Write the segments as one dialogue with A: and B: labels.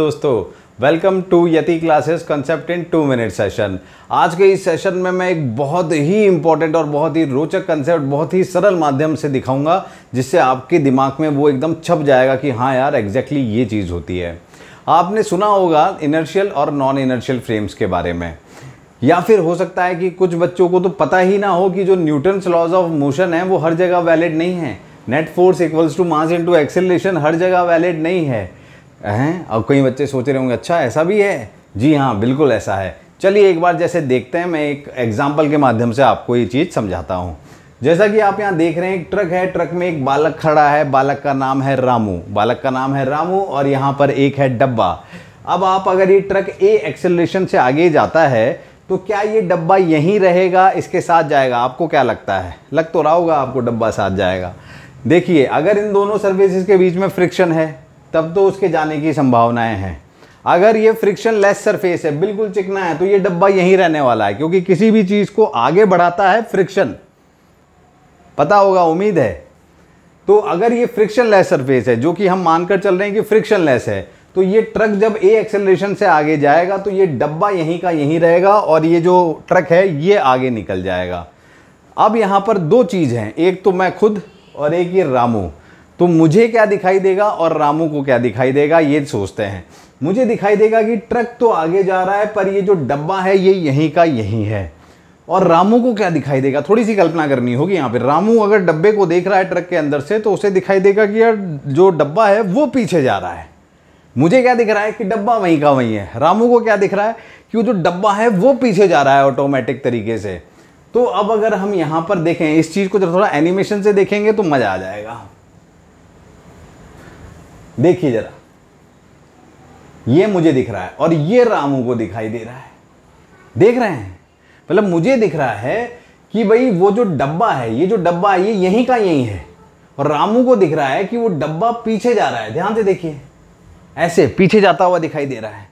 A: दोस्तों welcome to Yati classes concept in two minute session आज के इस सेशन में मैं एक बहुत ही इंपॉर्टेंट और बहुत ही रोचक कंसेप्ट बहुत ही सरल माध्यम से दिखाऊंगा जिससे आपके दिमाग में वो एकदम छप जाएगा कि हाँ यार एग्जैक्टली exactly ये चीज़ होती है आपने सुना होगा इनर्शियल और नॉन इनर्शियल फ्रेम्स के बारे में या फिर हो सकता है कि कुछ बच्चों को तो पता ही ना हो कि जो न्यूटन्स लॉज ऑफ मोशन है वो हर जगह वैलिड नहीं है net force equals to mass into acceleration हर जगह वैलिड नहीं है हैं और कई बच्चे सोच रहे होंगे अच्छा ऐसा भी है जी हाँ बिल्कुल ऐसा है चलिए एक बार जैसे देखते हैं मैं एक एग्जाम्पल के माध्यम से आपको ये चीज़ समझाता हूँ जैसा कि आप यहाँ देख रहे हैं एक ट्रक है ट्रक में एक बालक खड़ा है बालक का नाम है रामू बालक का नाम है रामू और यहाँ पर एक है डब्बा अब आप अगर ये ट्रक ए एक्सेलरेशन से आगे जाता है तो क्या ये डब्बा यहीं रहेगा इसके साथ जाएगा आपको क्या लगता है लग तो रहा होगा आपको डब्बा साथ जाएगा देखिए अगर इन दोनों सर्विसेज के बीच में फ्रिक्शन है तब तो उसके जाने की संभावनाएं हैं अगर ये फ्रिक्शन लेस सरफेस है बिल्कुल चिकना है तो ये डब्बा यहीं रहने वाला है क्योंकि किसी भी चीज़ को आगे बढ़ाता है फ्रिक्शन पता होगा उम्मीद है तो अगर ये फ्रिक्शन लेस सरफेस है जो कि हम मानकर चल रहे हैं कि फ्रिक्शन लेस है तो ये ट्रक जब ए एक्सेलरेशन से आगे जाएगा तो ये डब्बा यहीं का यहीं रहेगा और ये जो ट्रक है ये आगे निकल जाएगा अब यहाँ पर दो चीज़ हैं एक तो मैं खुद और एक ये रामू तो मुझे क्या दिखाई देगा और रामू को क्या दिखाई देगा ये सोचते हैं मुझे दिखाई देगा कि ट्रक तो आगे जा रहा है पर ये जो डब्बा है ये यहीं का यहीं है और रामू को क्या दिखाई देगा थोड़ी सी कल्पना करनी होगी यहाँ पे रामू अगर डब्बे को देख रहा है ट्रक के अंदर से तो उसे दिखाई देगा कि यार जो डब्बा है वो पीछे जा रहा है मुझे क्या दिख रहा है कि डब्बा वहीं का वहीं है रामू को क्या दिख रहा है कि वो जो डब्बा है वो पीछे जा रहा है ऑटोमेटिक तरीके से तो अब अगर हम यहाँ पर देखें इस चीज़ को जब थोड़ा एनिमेशन से देखेंगे तो मज़ा आ जाएगा देखिए जरा ये मुझे दिख रहा है और ये रामू को दिखाई दे रहा है देख रहे हैं मतलब मुझे दिख रहा है कि भाई वो जो डब्बा है ये जो डब्बा है ये यहीं का यहीं है और रामू को दिख रहा है कि वो डब्बा पीछे जा रहा है ध्यान से देखिए ऐसे पीछे जाता हुआ दिखाई दे रहा है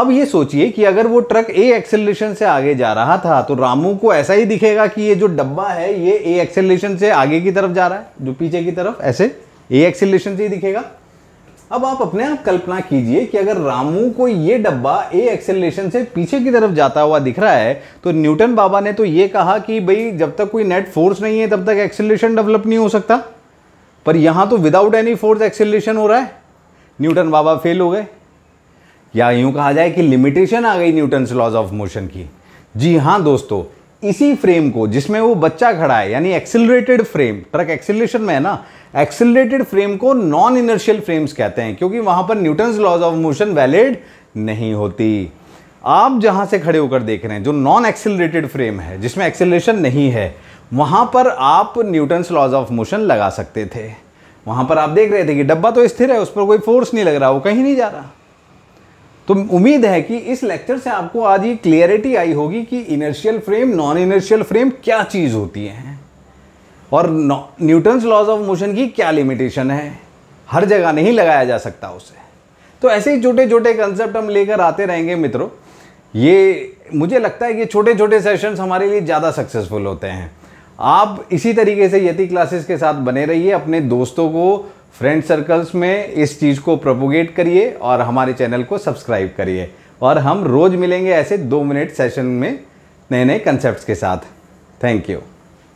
A: अब ये सोचिए कि अगर वो ट्रक ए एक्सेलरेशन से आगे जा रहा था तो रामू को ऐसा ही दिखेगा कि ये जो डब्बा है ये ए एक्सेलरेशन से आगे की तरफ जा रहा है जो पीछे की तरफ ऐसे ए एक्सेलरेशन से ही दिखेगा अब आप अपने आप कल्पना कीजिए कि अगर रामू को ये डब्बा ए एक्सेलरेशन से पीछे की तरफ जाता हुआ दिख रहा है तो न्यूटन बाबा ने तो ये कहा कि भाई जब तक कोई नेट फोर्स नहीं है तब तक एक्सेलरेशन डेवलप नहीं हो सकता पर यहाँ तो विदाउट एनी फोर्स एक्सेलरेशन हो रहा है न्यूटन बाबा फेल हो गए या यूं कहा जाए कि लिमिटेशन आ गई न्यूटन लॉज ऑफ मोशन की जी हाँ दोस्तों इसी फ्रेम को जिसमें वो बच्चा खड़ा है यानी एक्सिलरेटेड फ्रेम ट्रक एक्सिलेशन में है ना एक्सिलरेटेड फ्रेम को नॉन इनर्शियल फ्रेम्स कहते हैं क्योंकि वहां पर Newton's laws of motion valid नहीं होती आप जहां से खड़े होकर देख रहे हैं जो नॉन एक्सिलरेटेड फ्रेम है जिसमें एक्सिलेशन नहीं है वहां पर आप न्यूटन्स लॉज ऑफ मोशन लगा सकते थे वहां पर आप देख रहे थे कि डब्बा तो स्थिर है उस पर कोई फोर्स नहीं लग रहा वो कहीं नहीं जा रहा तो उम्मीद है कि इस लेक्चर से आपको आज ये क्लियरिटी आई होगी कि inertial frame non inertial frame क्या चीज़ होती है और न्यूटन्स लॉज ऑफ मोशन की क्या लिमिटेशन है हर जगह नहीं लगाया जा सकता उसे तो ऐसे ही छोटे छोटे कंसेप्ट हम लेकर आते रहेंगे मित्रों ये मुझे लगता है कि छोटे छोटे सेशंस हमारे लिए ज़्यादा सक्सेसफुल होते हैं आप इसी तरीके से यति क्लासेस के साथ बने रहिए अपने दोस्तों को फ्रेंड सर्कल्स में इस चीज़ को प्रोपोगेट करिए और हमारे चैनल को सब्सक्राइब करिए और हम रोज़ मिलेंगे ऐसे दो मिनट सेशन में नए नए कंसेप्ट के साथ थैंक यू